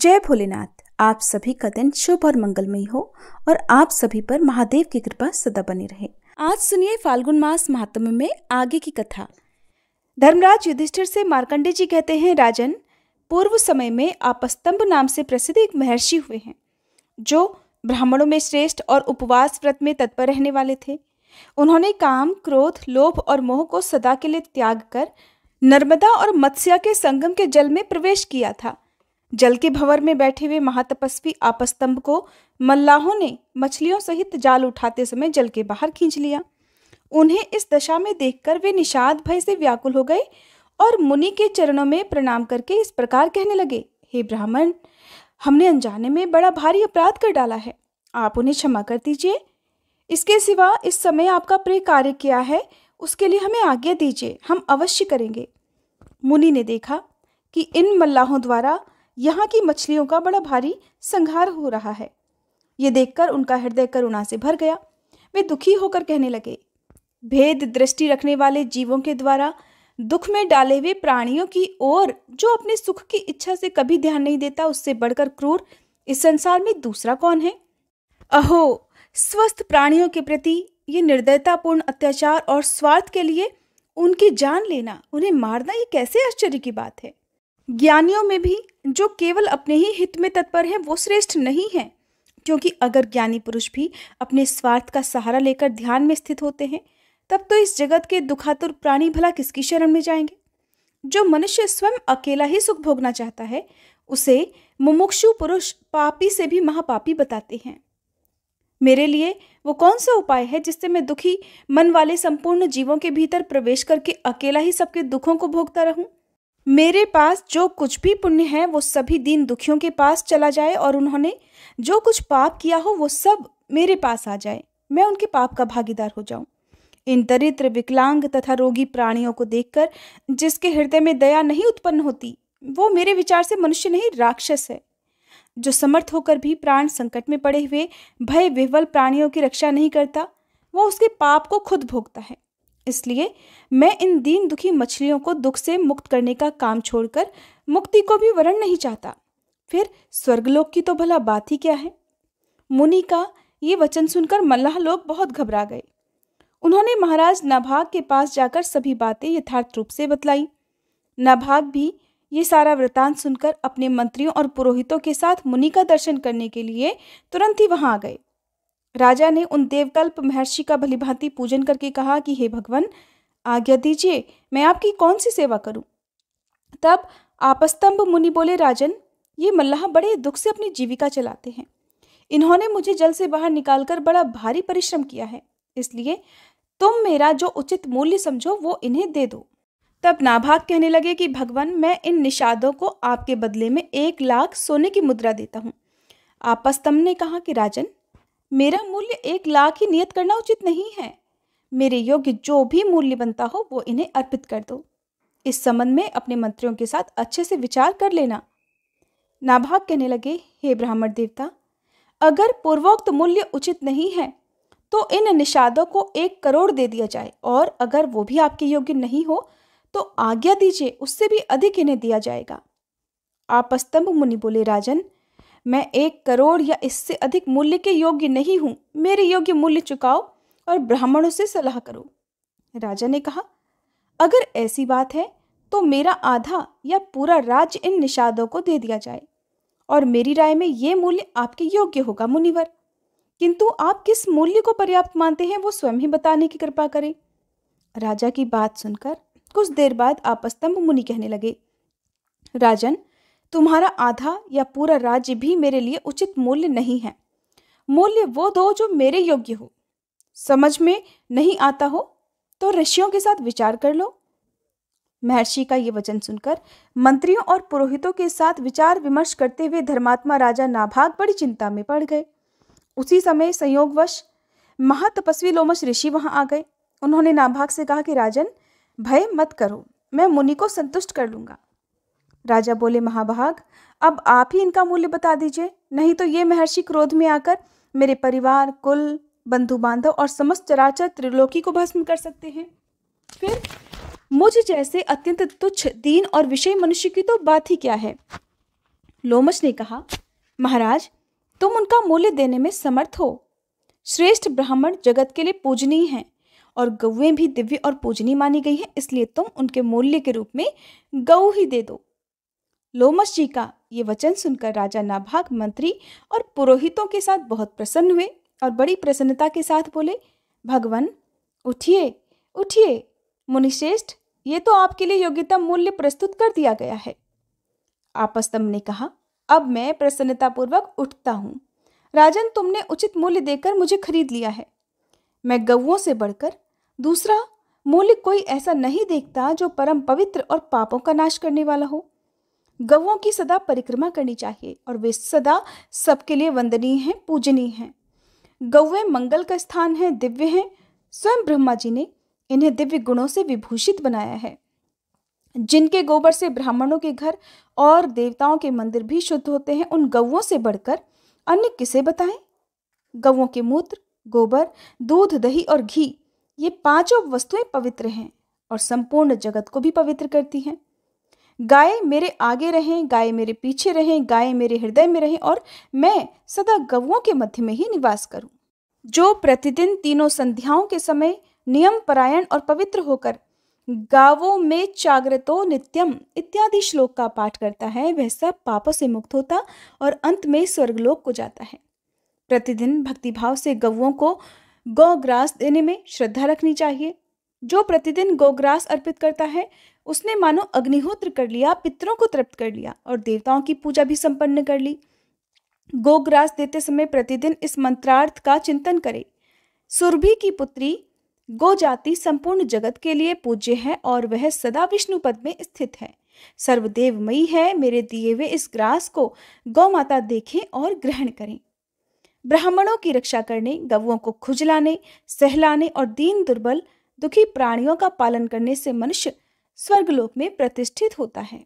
जय भोलेनाथ आप सभी का दिन शुभ और मंगलमय हो और आप सभी पर महादेव की कृपा सदा बनी रहे आज सुनिए फाल्गुन मास महात्म में आगे की कथा धर्मराज युधिष्ठिर से मार्कंडे जी कहते हैं राजन पूर्व समय में आपस्तंभ नाम से प्रसिद्ध एक महर्षि हुए हैं जो ब्राह्मणों में श्रेष्ठ और उपवास व्रत में तत्पर रहने वाले थे उन्होंने काम क्रोध लोभ और मोह को सदा के लिए त्याग कर नर्मदा और मत्स्या के संगम के जल में प्रवेश किया था जल के भंवर में बैठे हुए महातपस्वी आपस्तंभ को मल्लाहों ने मछलियों सहित जाल उठाते समय जल के बाहर खींच लिया उन्हें इस दशा में देखकर वे निषाद भय से व्याकुल हो गए और मुनि के चरणों में प्रणाम करके इस प्रकार कहने लगे हे ब्राह्मण हमने अनजाने में बड़ा भारी अपराध कर डाला है आप उन्हें क्षमा कर दीजिए इसके सिवा इस समय आपका प्रिय कार्य किया है उसके लिए हमें आज्ञा दीजिए हम अवश्य करेंगे मुनि ने देखा कि इन मल्लाहों द्वारा यहाँ की मछलियों का बड़ा भारी संहार हो रहा है ये देखकर उनका हृदय करुणा से भर गया वे दुखी होकर कहने लगे भेद दृष्टि रखने वाले जीवों के द्वारा दुख में डाले हुए प्राणियों की ओर जो अपने सुख की इच्छा से कभी ध्यान नहीं देता उससे बढ़कर क्रूर इस संसार में दूसरा कौन है अहो स्वस्थ प्राणियों के प्रति ये निर्दयतापूर्ण अत्याचार और स्वार्थ के लिए उनकी जान लेना उन्हें मारना ये कैसे आश्चर्य की बात है ज्ञानियों में भी जो केवल अपने ही हित में तत्पर हैं वो श्रेष्ठ नहीं हैं क्योंकि अगर ज्ञानी पुरुष भी अपने स्वार्थ का सहारा लेकर ध्यान में स्थित होते हैं तब तो इस जगत के दुखातुर प्राणी भला किसकी शरण में जाएंगे जो मनुष्य स्वयं अकेला ही सुख भोगना चाहता है उसे मुमुक्षु पुरुष पापी से भी महापापी बताते हैं मेरे लिए वो कौन सा उपाय है जिससे मैं दुखी मन वाले संपूर्ण जीवों के भीतर प्रवेश करके अकेला ही सबके दुखों को भोगता रहूं मेरे पास जो कुछ भी पुण्य है वो सभी दीन दुखियों के पास चला जाए और उन्होंने जो कुछ पाप किया हो वो सब मेरे पास आ जाए मैं उनके पाप का भागीदार हो जाऊं इन दरिद्र विकलांग तथा रोगी प्राणियों को देखकर जिसके हृदय में दया नहीं उत्पन्न होती वो मेरे विचार से मनुष्य नहीं राक्षस है जो समर्थ होकर भी प्राण संकट में पड़े हुए भय विह्वल प्राणियों की रक्षा नहीं करता वो उसके पाप को खुद भोगता है इसलिए मैं इन दीन दुखी मछलियों को दुख से मुक्त करने का काम छोड़कर मुक्ति को भी वरण नहीं चाहता फिर स्वर्गलोक की तो भला बात ही क्या है मुनि का ये वचन सुनकर मल्लाह लोग बहुत घबरा गए उन्होंने महाराज नाभाग के पास जाकर सभी बातें यथार्थ रूप से बतलाई नाभाग भी ये सारा वृतांत सुनकर अपने मंत्रियों और पुरोहितों के साथ मुनि का दर्शन करने के लिए तुरंत ही वहां आ गए राजा ने उन देवकल्प महर्षि का भलीभांति पूजन करके कहा कि हे भगवान आज्ञा दीजिए मैं आपकी कौन सी सेवा करूं तब आपस्तंभ मुनि बोले राजन ये मल्लाह बड़े दुख से अपनी जीविका चलाते हैं इन्होंने मुझे जल से बाहर निकालकर बड़ा भारी परिश्रम किया है इसलिए तुम मेरा जो उचित मूल्य समझो वो इन्हें दे दो तब नाभाग कहने लगे कि भगवान मैं इन निषादों को आपके बदले में एक लाख सोने की मुद्रा देता हूँ आपस्तम ने कहा कि राजन मेरा मूल्य एक लाख ही नियत करना उचित नहीं है मेरे योग्य जो भी मूल्य बनता हो वो इन्हें अर्पित कर दो इस संबंध में अपने मंत्रियों के साथ अच्छे से विचार कर लेना नाभाग कहने लगे हे ब्राह्मण देवता अगर पूर्वोक्त मूल्य उचित नहीं है तो इन निषादों को एक करोड़ दे दिया जाए और अगर वो भी आपके योग्य नहीं हो तो आज्ञा दीजिए उससे भी अधिक इन्हें दिया जाएगा आप स्तंभ मुनि बोले राजन मैं एक करोड़ या इससे अधिक मूल्य के योग्य नहीं हूँ मेरे योग्य मूल्य चुकाओ और ब्राह्मणों से सलाह करो राजा ने कहा अगर ऐसी बात है तो मेरा आधा या पूरा राज्य इन निषादों को दे दिया जाए और मेरी राय में ये मूल्य आपके योग्य होगा मुनिवर किंतु आप किस मूल्य को पर्याप्त मानते हैं वो स्वयं ही बताने की कृपा करें राजा की बात सुनकर कुछ देर बाद आपस्तंभ मुनि कहने लगे राजन तुम्हारा आधा या पूरा राज्य भी मेरे लिए उचित मूल्य नहीं है मूल्य वो दो जो मेरे योग्य हो समझ में नहीं आता हो तो ऋषियों के साथ विचार कर लो महर्षि का ये वचन सुनकर मंत्रियों और पुरोहितों के साथ विचार विमर्श करते हुए धर्मात्मा राजा नाभाग बड़ी चिंता में पड़ गए उसी समय संयोगवश महातपस्वी लोमश ऋषि वहां आ गए उन्होंने नाभाग से कहा कि राजन भय मत करो मैं मुनि को संतुष्ट कर लूँगा राजा बोले महाभाग अब आप ही इनका मूल्य बता दीजिए नहीं तो ये महर्षि क्रोध में आकर मेरे परिवार कुल बंधु बांधव और समस्त चराचर त्रिलोकी को भस्म कर सकते हैं फिर मुझ जैसे अत्यंत तुच्छ दीन और विषय मनुष्य की तो बात ही क्या है लोमच ने कहा महाराज तुम उनका मूल्य देने में समर्थ हो श्रेष्ठ ब्राह्मण जगत के लिए पूजनीय हैं और गौएं भी दिव्य और पूजनीय मानी गई हैं इसलिए तुम उनके मूल्य के रूप में गऊ ही दे दो लोमस जी का ये वचन सुनकर राजा नाभाग मंत्री और पुरोहितों के साथ बहुत प्रसन्न हुए और बड़ी प्रसन्नता के साथ बोले भगवान उठिए उठिए मुनिश्रेष्ठ ये तो आपके लिए योग्यता मूल्य प्रस्तुत कर दिया गया है आपस्तम ने कहा अब मैं प्रसन्नतापूर्वक उठता हूँ राजन तुमने उचित मूल्य देकर मुझे खरीद लिया है मैं गऊओं से बढ़कर दूसरा मूल्य कोई ऐसा नहीं देखता जो परम पवित्र और पापों का नाश करने वाला हो गवों की सदा परिक्रमा करनी चाहिए और वे सदा सबके लिए वंदनीय हैं पूजनीय हैं गौवे मंगल का स्थान है दिव्य हैं स्वयं ब्रह्मा जी ने इन्हें दिव्य गुणों से विभूषित बनाया है जिनके गोबर से ब्राह्मणों के घर और देवताओं के मंदिर भी शुद्ध होते हैं उन गौं से बढ़कर अन्य किसे बताएं गौों के मूत्र गोबर दूध दही और घी ये पांचों वस्तुएं पवित्र हैं और संपूर्ण जगत को भी पवित्र करती हैं गाय मेरे आगे रहें गाय मेरे पीछे रहें गाय मेरे हृदय में रहें और मैं सदा गवों के मध्य में ही निवास करूं जो प्रतिदिन तीनों संध्याओं के समय नियम परायण और पवित्र होकर गावों में जागृतो नित्यम इत्यादि श्लोक का पाठ करता है वह सब पापों से मुक्त होता और अंत में स्वर्गलोक को जाता है प्रतिदिन भक्तिभाव से गवों को गौ ग्रास देने में श्रद्धा रखनी चाहिए जो प्रतिदिन गोग्रास अर्पित करता है उसने मानो अग्निहोत्र कर लिया पितरों को तृप्त कर लिया और देवताओं की पूजा भी संपन्न कर ली गोग्रास देते समय प्रतिदिन इस मंत्रार्थ का चिंतन करे सुरभि की पुत्री जाति संपूर्ण जगत के लिए पूज्य है और वह सदा विष्णु पद में स्थित है सर्वदेवमयी है मेरे दिए हुए इस ग्रास को गौ माता देखें और ग्रहण करें ब्राह्मणों की रक्षा करने गवों को खुजलाने सहलाने और दीन दुर्बल दुखी प्राणियों का पालन करने से मनुष्य स्वर्गलोक में प्रतिष्ठित होता है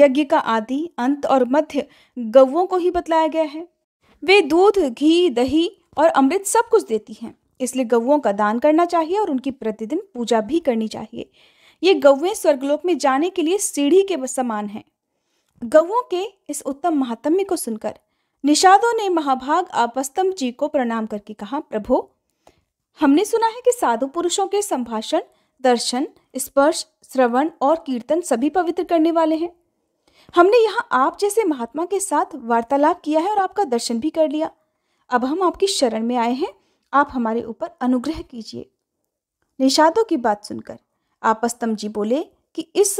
यज्ञ का आदि अंत और मध्य गौवों को ही बतलाया गया है वे दूध घी दही और अमृत सब कुछ देती हैं इसलिए गौवों का दान करना चाहिए और उनकी प्रतिदिन पूजा भी करनी चाहिए ये गौवें स्वर्गलोक में जाने के लिए सीढ़ी के समान हैं गौं के इस उत्तम महात्म्य को सुनकर निषादों ने महाभाग आपस्तम जी को प्रणाम करके कहा प्रभो हमने सुना है कि साधु पुरुषों के संभाषण दर्शन स्पर्श श्रवण और कीर्तन सभी पवित्र करने वाले हैं हमने यहाँ आप जैसे महात्मा के साथ वार्तालाप किया है और आपका दर्शन भी कर लिया अब हम आपकी शरण में आए हैं आप हमारे ऊपर अनुग्रह कीजिए निषादों की बात सुनकर आपस्तम जी बोले कि इस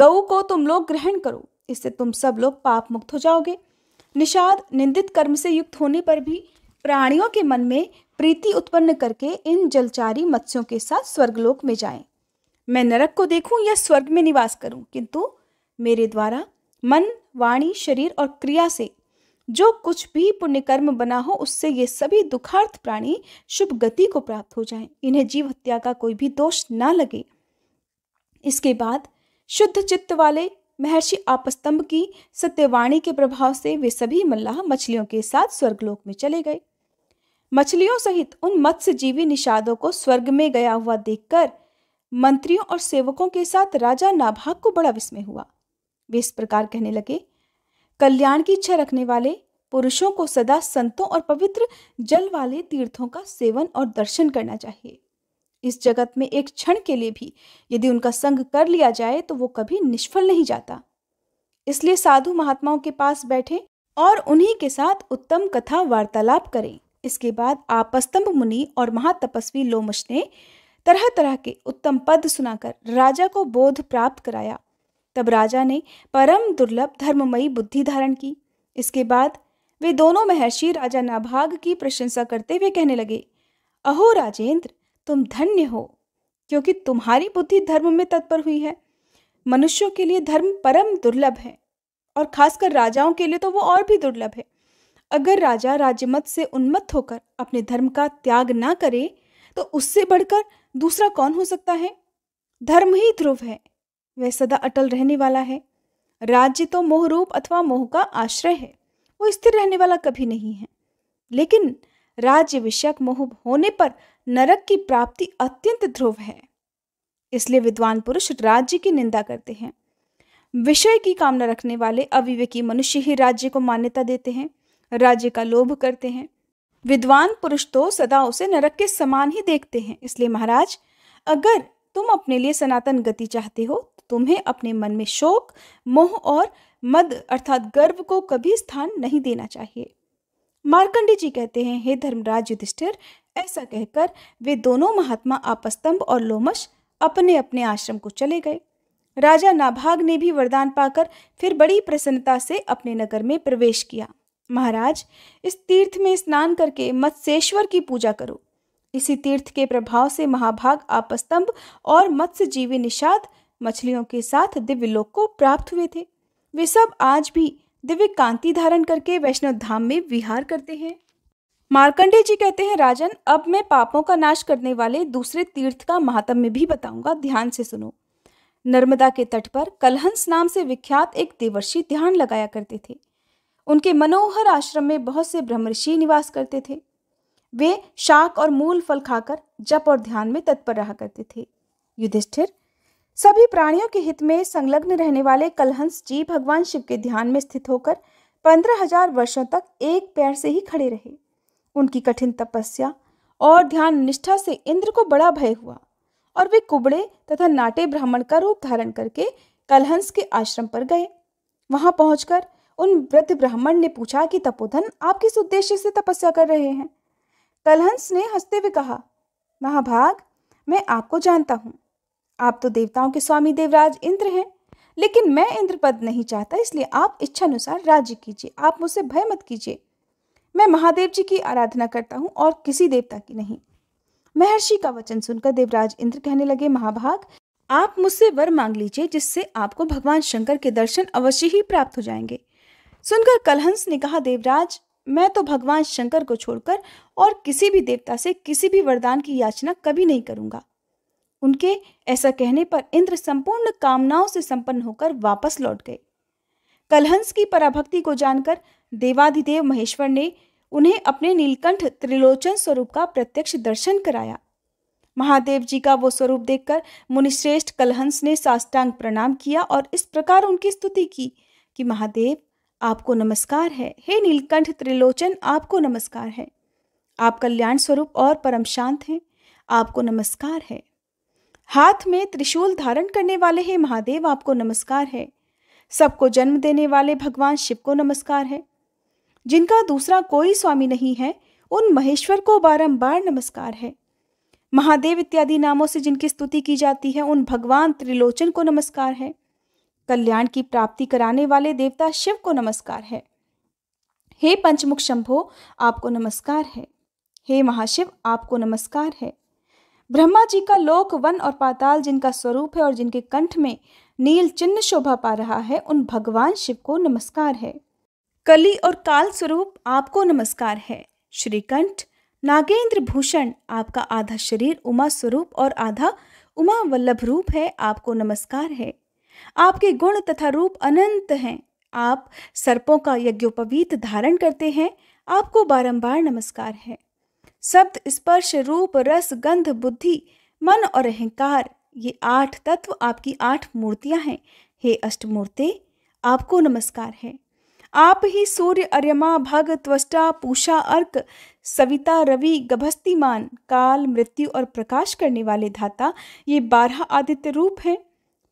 गऊ को तुम लोग ग्रहण करो इससे तुम सब लोग पाप मुक्त हो जाओगे निषाद निंदित कर्म से युक्त होने पर भी प्राणियों के मन में प्रीति उत्पन्न करके इन जलचारी मत्स्यों के साथ स्वर्गलोक में जाएं। मैं नरक को देखूं या स्वर्ग में निवास करूं, किंतु मेरे द्वारा मन वाणी शरीर और क्रिया से जो कुछ भी पुण्य कर्म बना हो उससे ये सभी दुखार्थ प्राणी शुभ गति को प्राप्त हो जाएं। इन्हें जीव हत्या का कोई भी दोष ना लगे इसके बाद शुद्ध चित्त वाले महर्षि आपस्तंभ की सत्यवाणी के प्रभाव से वे सभी मल्लाह मछलियों के साथ स्वर्गलोक में चले गए मछलियों सहित उन मत्स्यजीवी निषादों को स्वर्ग में गया हुआ देखकर मंत्रियों और सेवकों के साथ राजा नाभाग को बड़ा विस्मय हुआ वे इस प्रकार कहने लगे कल्याण की इच्छा रखने वाले पुरुषों को सदा संतों और पवित्र जल वाले तीर्थों का सेवन और दर्शन करना चाहिए इस जगत में एक क्षण के लिए भी यदि उनका संग कर लिया जाए तो वो कभी निष्फल नहीं जाता इसलिए साधु महात्माओं के पास बैठे और उन्हीं के साथ उत्तम कथा वार्तालाप करें इसके बाद आपस्तंभ मुनि और महातपस्वी लोमश ने तरह तरह के उत्तम पद सुनाकर राजा को बोध प्राप्त कराया तब राजा ने परम दुर्लभ धर्ममयी बुद्धि धारण की इसके बाद वे दोनों महर्षि राजा नाभाग की प्रशंसा करते हुए कहने लगे अहो राजेंद्र तुम धन्य हो क्योंकि तुम्हारी बुद्धि धर्म में तत्पर हुई है मनुष्यों के लिए धर्म परम दुर्लभ है और खासकर राजाओं के लिए तो वो और भी दुर्लभ है अगर राजा राजमत से उन्मत्त होकर अपने धर्म का त्याग ना करे तो उससे बढ़कर दूसरा कौन हो सकता है धर्म ही ध्रुव है वह सदा अटल रहने वाला है राज्य तो मोहरूप अथवा मोह का आश्रय है वो स्थिर रहने वाला कभी नहीं है लेकिन राज्य विषयक मोह होने पर नरक की प्राप्ति अत्यंत ध्रुव है इसलिए विद्वान पुरुष राज्य की निंदा करते हैं विषय की कामना रखने वाले अविवेकी मनुष्य ही राज्य को मान्यता देते हैं राज्य का लोभ करते हैं विद्वान पुरुष तो सदा उसे नरक के समान ही देखते हैं इसलिए महाराज अगर तुम अपने लिए सनातन गति चाहते हो तो तुम्हें अपने मन में शोक मोह और मद अर्थात गर्व को कभी स्थान नहीं देना चाहिए मार्कंडी जी कहते हैं हे धर्मराज युधिष्ठिर ऐसा कहकर वे दोनों महात्मा आपस्तंभ और लोमश अपने अपने आश्रम को चले गए राजा नाभाग ने भी वरदान पाकर फिर बड़ी प्रसन्नता से अपने नगर में प्रवेश किया महाराज इस तीर्थ में स्नान करके मत्स्येश्वर की पूजा करो इसी तीर्थ के प्रभाव से महाभाग आपस्तंभ और मत्स्य जीवी निषाद मछलियों के साथ दिव्य लोक को प्राप्त हुए थे वे सब आज भी दिव्य कांति धारण करके वैष्णव धाम में विहार करते हैं मार्कंडे जी कहते हैं राजन अब मैं पापों का नाश करने वाले दूसरे तीर्थ का महात्म्य भी बताऊंगा ध्यान से सुनो नर्मदा के तट पर कलहंस नाम से विख्यात एक देवर्षि ध्यान लगाया करते थे उनके मनोहर आश्रम में बहुत से ऋषि निवास करते थे वे शाक और मूल फल खाकर जप और ध्यान में तत्पर रहा करते थे युधिष्ठिर सभी प्राणियों के हित में संलग्न रहने वाले कलहंस जी भगवान शिव के ध्यान में स्थित होकर पंद्रह हजार वर्षों तक एक पैर से ही खड़े रहे उनकी कठिन तपस्या और ध्यान निष्ठा से इंद्र को बड़ा भय हुआ और वे कुबड़े तथा नाटे ब्राह्मण का रूप धारण करके कलहंस के आश्रम पर गए वहां पहुंचकर उन वृद्ध ब्राह्मण ने पूछा कि तपोधन आप किस उद्देश्य से तपस्या कर रहे हैं कलहंस ने हंसते हुए कहा महाभाग मैं आपको जानता हूँ आप तो देवताओं के स्वामी देवराज इंद्र हैं लेकिन मैं इंद्र पद नहीं चाहता इसलिए आप इच्छानुसार राज्य कीजिए आप मुझसे भय मत कीजिए मैं महादेव जी की आराधना करता हूँ और किसी देवता की नहीं महर्षि का वचन सुनकर देवराज इंद्र कहने लगे महाभाग आप मुझसे वर मांग लीजिए जिससे आपको भगवान शंकर के दर्शन अवश्य ही प्राप्त हो जाएंगे सुनकर कलहंस ने कहा देवराज मैं तो भगवान शंकर को छोड़कर और किसी भी देवता से किसी भी वरदान की याचना कभी नहीं करूंगा उनके ऐसा कहने पर इंद्र संपूर्ण कामनाओं से संपन्न होकर वापस लौट गए कलहंस की पराभक्ति को जानकर देवाधिदेव महेश्वर ने उन्हें अपने नीलकंठ त्रिलोचन स्वरूप का प्रत्यक्ष दर्शन कराया महादेव जी का वो स्वरूप देखकर मुनिश्रेष्ठ कलहंस ने साष्टांग प्रणाम किया और इस प्रकार उनकी स्तुति की कि महादेव आपको नमस्कार है हे नीलकंठ त्रिलोचन आपको नमस्कार है आप कल्याण स्वरूप और परम शांत हैं आपको नमस्कार है हाथ में त्रिशूल धारण करने वाले हे महादेव आपको नमस्कार है सबको जन्म देने वाले भगवान शिव को नमस्कार है जिनका दूसरा कोई स्वामी नहीं है उन महेश्वर को बारंबार नमस्कार है महादेव इत्यादि नामों से जिनकी स्तुति की जाती है उन भगवान त्रिलोचन को नमस्कार है कल्याण की प्राप्ति कराने वाले देवता शिव को नमस्कार है हे पंचमुख शंभो आपको नमस्कार है हे महाशिव आपको नमस्कार है ब्रह्मा जी का लोक वन और पाताल जिनका स्वरूप है और जिनके कंठ में नील चिन्ह शोभा पा रहा है उन भगवान शिव को नमस्कार है कली और काल स्वरूप आपको नमस्कार है श्रीकंठ नागेंद्र भूषण आपका आधा शरीर उमा स्वरूप और आधा उमा वल्लभ रूप है आपको नमस्कार है आपके गुण तथा रूप अनंत हैं आप सर्पों का यज्ञोपवीत धारण करते हैं आपको बारंबार नमस्कार है शब्द स्पर्श रूप रस गंध बुद्धि मन और अहंकार ये आठ तत्व आपकी आठ मूर्तियां हैं हे अष्टमूर्ति आपको नमस्कार है आप ही सूर्य अर्यमा भग त्वष्टा पूषा अर्क सविता रवि गभस्तीमान काल मृत्यु और प्रकाश करने वाले धाता ये बारह आदित्य रूप हैं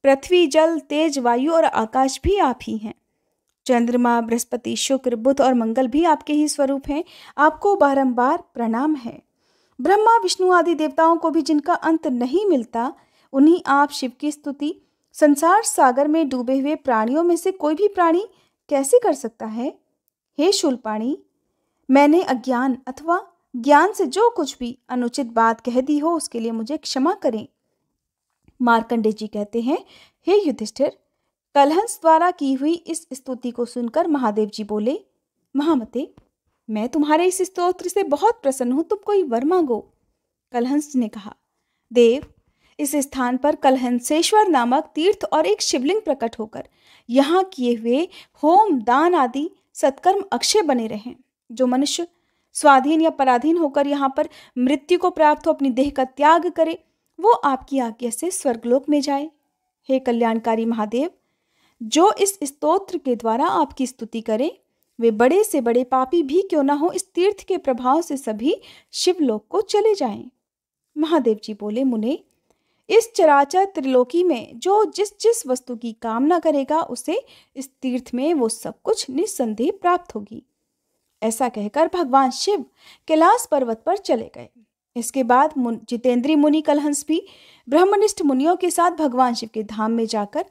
पृथ्वी जल तेज वायु और आकाश भी आप ही हैं चंद्रमा बृहस्पति शुक्र बुध और मंगल भी आपके ही स्वरूप हैं आपको बारंबार प्रणाम है ब्रह्मा विष्णु आदि देवताओं को भी जिनका अंत नहीं मिलता उन्हीं आप शिव की स्तुति संसार सागर में डूबे हुए प्राणियों में से कोई भी प्राणी कैसे कर सकता है हे शूलपाणी मैंने अज्ञान अथवा ज्ञान से जो कुछ भी अनुचित बात कह दी हो उसके लिए मुझे क्षमा करें मार्कंडे जी कहते हैं हे युधिष्ठिर कलहंस द्वारा की हुई इस स्तुति को सुनकर महादेव जी बोले महामते मैं तुम्हारे इस स्तोत्र से बहुत प्रसन्न हूँ तुम कोई वर मांगो कलहंस ने कहा देव इस स्थान पर कलहंसेश्वर नामक तीर्थ और एक शिवलिंग प्रकट होकर यहाँ किए हुए होम दान आदि सत्कर्म अक्षय बने रहें जो मनुष्य स्वाधीन या पराधीन होकर यहाँ पर मृत्यु को प्राप्त हो अपनी देह का त्याग करे वो आपकी आज्ञा से स्वर्गलोक में जाए हे कल्याणकारी महादेव जो इस स्तोत्र के द्वारा आपकी स्तुति करें वे बड़े से बड़े पापी भी क्यों ना हो इस तीर्थ के प्रभाव से सभी शिवलोक को चले जाएं। महादेव जी बोले मुने इस चराचर त्रिलोकी में जो जिस जिस वस्तु की कामना करेगा उसे इस तीर्थ में वो सब कुछ निस्संदेह प्राप्त होगी ऐसा कहकर भगवान शिव कैलाश पर्वत पर चले गए इसके बाद मुन, जितेंद्री मुनि कलहंस भी ब्रह्मनिष्ठ मुनियों के साथ भगवान शिव के धाम में जाकर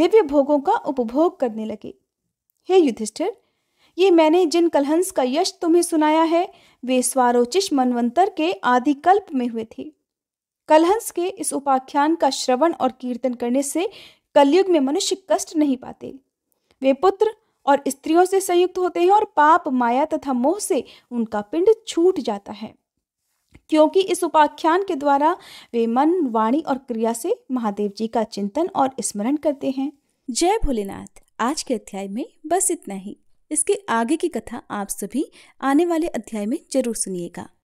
दिव्य भोगों का उपभोग करने लगे हे युधिष्ठिर ये मैंने जिन कलहंस का यश तुम्हें सुनाया है वे स्वारोचिश मनवंतर के आदिकल्प में हुए थे कलहंस के इस उपाख्यान का श्रवण और कीर्तन करने से कलयुग में मनुष्य कष्ट नहीं पाते वे पुत्र और स्त्रियों से संयुक्त होते हैं और पाप माया तथा मोह से उनका पिंड छूट जाता है क्योंकि इस उपाख्यान के द्वारा वे मन वाणी और क्रिया से महादेव जी का चिंतन और स्मरण करते हैं जय भोलेनाथ आज के अध्याय में बस इतना ही इसके आगे की कथा आप सभी आने वाले अध्याय में जरूर सुनिएगा